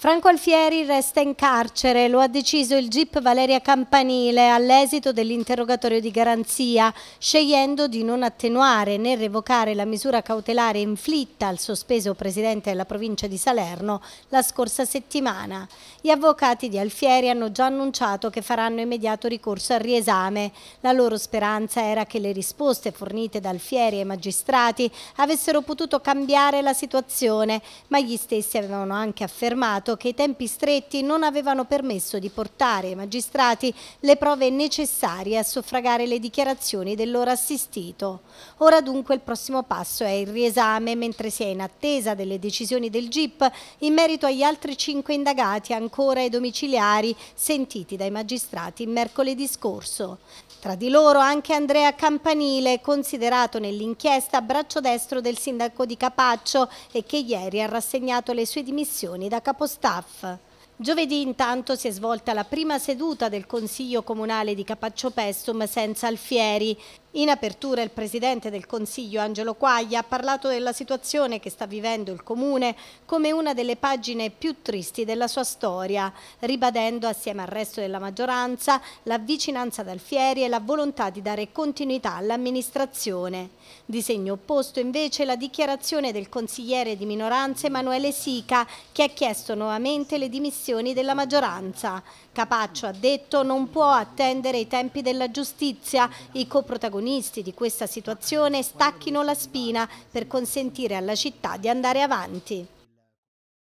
Franco Alfieri resta in carcere, lo ha deciso il GIP Valeria Campanile all'esito dell'interrogatorio di garanzia, scegliendo di non attenuare né revocare la misura cautelare inflitta al sospeso presidente della provincia di Salerno la scorsa settimana. Gli avvocati di Alfieri hanno già annunciato che faranno immediato ricorso al riesame. La loro speranza era che le risposte fornite da Alfieri ai magistrati avessero potuto cambiare la situazione, ma gli stessi avevano anche affermato ricordato che i tempi stretti non avevano permesso di portare ai magistrati le prove necessarie a soffragare le dichiarazioni del loro assistito. Ora dunque il prossimo passo è il riesame mentre si è in attesa delle decisioni del GIP in merito agli altri cinque indagati ancora ai domiciliari sentiti dai magistrati mercoledì scorso. Tra di loro anche Andrea Campanile, considerato nell'inchiesta braccio destro del sindaco di Capaccio e che ieri ha rassegnato le sue dimissioni da capostante staff. Giovedì intanto si è svolta la prima seduta del Consiglio Comunale di Capaccio Pestum senza alfieri. In apertura il Presidente del Consiglio Angelo Quaglia ha parlato della situazione che sta vivendo il Comune come una delle pagine più tristi della sua storia, ribadendo assieme al resto della maggioranza la vicinanza ad Alfieri e la volontà di dare continuità all'amministrazione. Di segno opposto invece la dichiarazione del consigliere di minoranza Emanuele Sica che ha chiesto nuovamente le dimissioni posizioni della maggioranza. Capaccio ha detto non può attendere i tempi della giustizia, i coprotagonisti di questa situazione stacchino la spina per consentire alla città di andare avanti.